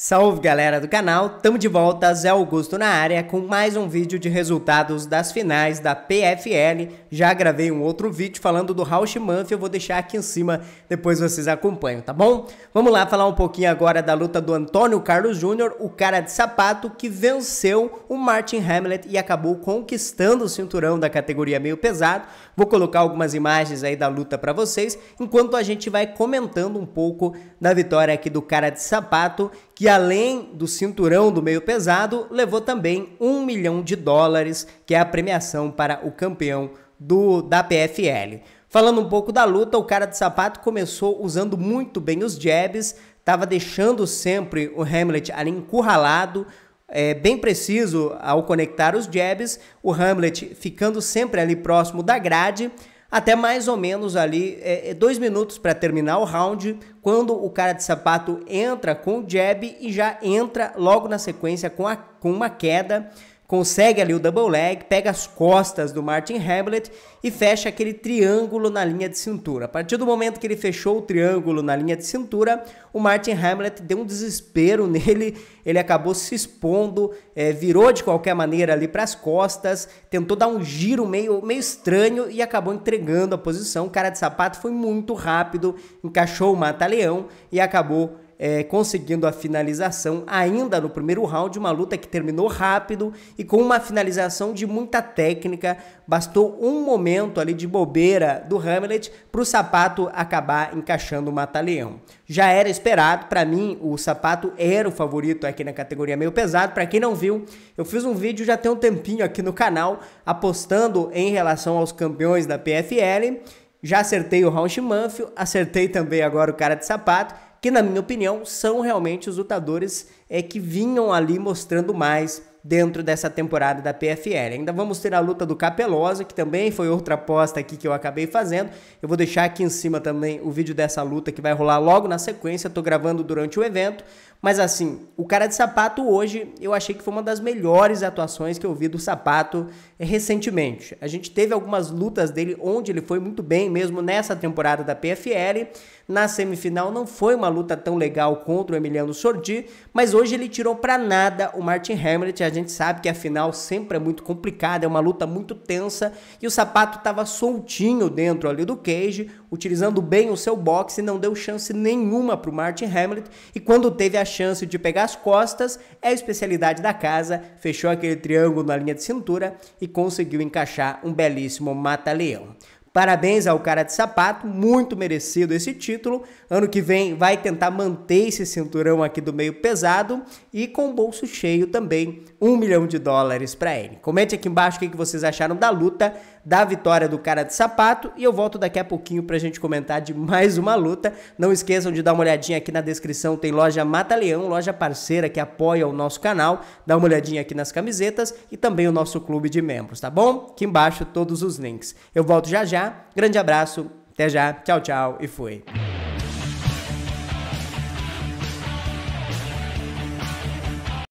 Salve galera do canal, tamo de volta, Zé Augusto na área com mais um vídeo de resultados das finais da PFL. Já gravei um outro vídeo falando do Rausch Murphy, eu vou deixar aqui em cima, depois vocês acompanham, tá bom? Vamos lá falar um pouquinho agora da luta do Antônio Carlos Júnior, o cara de sapato que venceu o Martin Hamlet e acabou conquistando o cinturão da categoria meio pesado. Vou colocar algumas imagens aí da luta para vocês, enquanto a gente vai comentando um pouco da vitória aqui do cara de sapato que além do cinturão do meio pesado, levou também um milhão de dólares, que é a premiação para o campeão do da PFL. Falando um pouco da luta, o cara de sapato começou usando muito bem os jabs, estava deixando sempre o Hamlet ali encurralado, é, bem preciso ao conectar os jabs, o Hamlet ficando sempre ali próximo da grade até mais ou menos ali é, é dois minutos para terminar o round, quando o cara de sapato entra com o jab e já entra logo na sequência com, a, com uma queda consegue ali o double leg, pega as costas do Martin Hamlet e fecha aquele triângulo na linha de cintura. A partir do momento que ele fechou o triângulo na linha de cintura, o Martin Hamlet deu um desespero nele, ele acabou se expondo, é, virou de qualquer maneira ali para as costas, tentou dar um giro meio, meio estranho e acabou entregando a posição. O cara de sapato foi muito rápido, encaixou o mata-leão e acabou é, conseguindo a finalização ainda no primeiro round, uma luta que terminou rápido e com uma finalização de muita técnica. Bastou um momento ali de bobeira do Hamlet para o sapato acabar encaixando o mataleão Já era esperado, para mim o sapato era o favorito aqui na categoria meio pesado. Para quem não viu, eu fiz um vídeo já tem um tempinho aqui no canal apostando em relação aos campeões da PFL. Já acertei o Round Manfio, acertei também agora o cara de sapato que na minha opinião são realmente os lutadores é, que vinham ali mostrando mais dentro dessa temporada da PFL. Ainda vamos ter a luta do Capelosa, que também foi outra aposta aqui que eu acabei fazendo. Eu vou deixar aqui em cima também o vídeo dessa luta que vai rolar logo na sequência, Estou gravando durante o evento, mas assim, o cara de sapato hoje, eu achei que foi uma das melhores atuações que eu vi do sapato eh, recentemente. A gente teve algumas lutas dele onde ele foi muito bem, mesmo nessa temporada da PFL. Na semifinal não foi uma luta tão legal contra o Emiliano Sordi, mas hoje ele tirou para nada o Martin Hamlet. A gente sabe que a final sempre é muito complicada, é uma luta muito tensa e o sapato estava soltinho dentro ali do cage utilizando bem o seu boxe, não deu chance nenhuma para o Martin Hamlet e quando teve a chance de pegar as costas, é a especialidade da casa, fechou aquele triângulo na linha de cintura e conseguiu encaixar um belíssimo mata-leão. Parabéns ao cara de sapato, muito merecido esse título. Ano que vem vai tentar manter esse cinturão aqui do meio pesado e com bolso cheio também, um milhão de dólares para ele. Comente aqui embaixo o que vocês acharam da luta, da vitória do cara de sapato e eu volto daqui a pouquinho para a gente comentar de mais uma luta. Não esqueçam de dar uma olhadinha aqui na descrição, tem loja Mata Leão, loja parceira que apoia o nosso canal. Dá uma olhadinha aqui nas camisetas e também o nosso clube de membros, tá bom? Aqui embaixo todos os links. Eu volto já já Grande abraço, até já, tchau, tchau e fui.